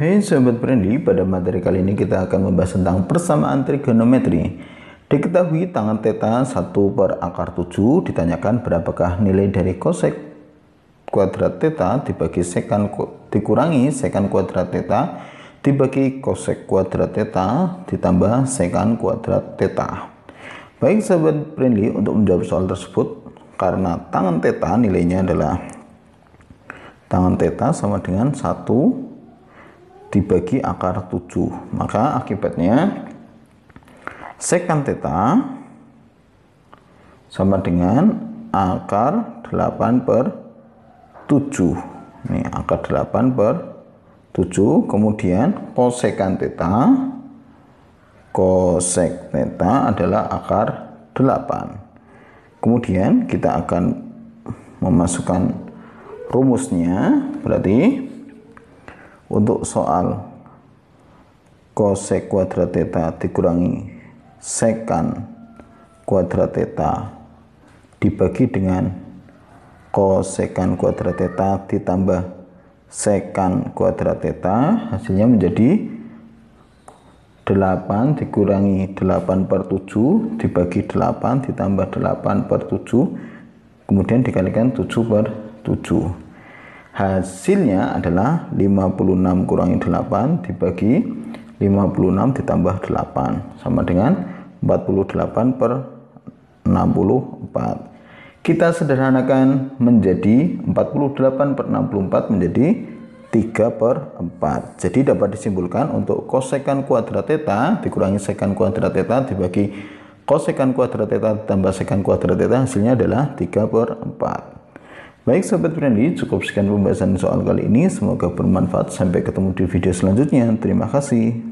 Hai hey, sahabat friendly, pada materi kali ini kita akan membahas tentang persamaan trigonometri. Diketahui tangan theta 1 per akar 7 ditanyakan berapakah nilai dari kosek kuadrat theta dibagi sekan dikurangi sekan kuadrat theta dibagi kosek kuadrat theta ditambah sekan kuadrat theta. Baik sobat friendly, untuk menjawab soal tersebut karena tangan theta nilainya adalah tangan theta sama dengan 1 dibagi akar 7 maka akibatnya sekan theta sama dengan akar 8 per 7 ini akar 8 per 7 kemudian kosekan theta kosek theta adalah akar 8 kemudian kita akan memasukkan rumusnya berarti untuk soal kosek kuadrat theta dikurangi sekan kuadrat theta dibagi dengan kosekan kuadrat theta ditambah sekan kuadrat theta hasilnya menjadi 8 dikurangi 8 per 7 dibagi 8 ditambah 8 per 7 kemudian dikalikan 7 per 7 Hasilnya adalah 56 kurangi 8 dibagi 56 ditambah 8 sama dengan 48 per 64. Kita sederhanakan menjadi 48 per 64 menjadi 3 per 4. Jadi dapat disimpulkan untuk kosekan kuadrat theta dikurangi sekan kuadrat theta dibagi kosekan kuadrat theta tambah sekan kuadrat theta hasilnya adalah 3 per 4. Baik sahabat Brandi, cukup sekian pembahasan soal kali ini. Semoga bermanfaat. Sampai ketemu di video selanjutnya. Terima kasih.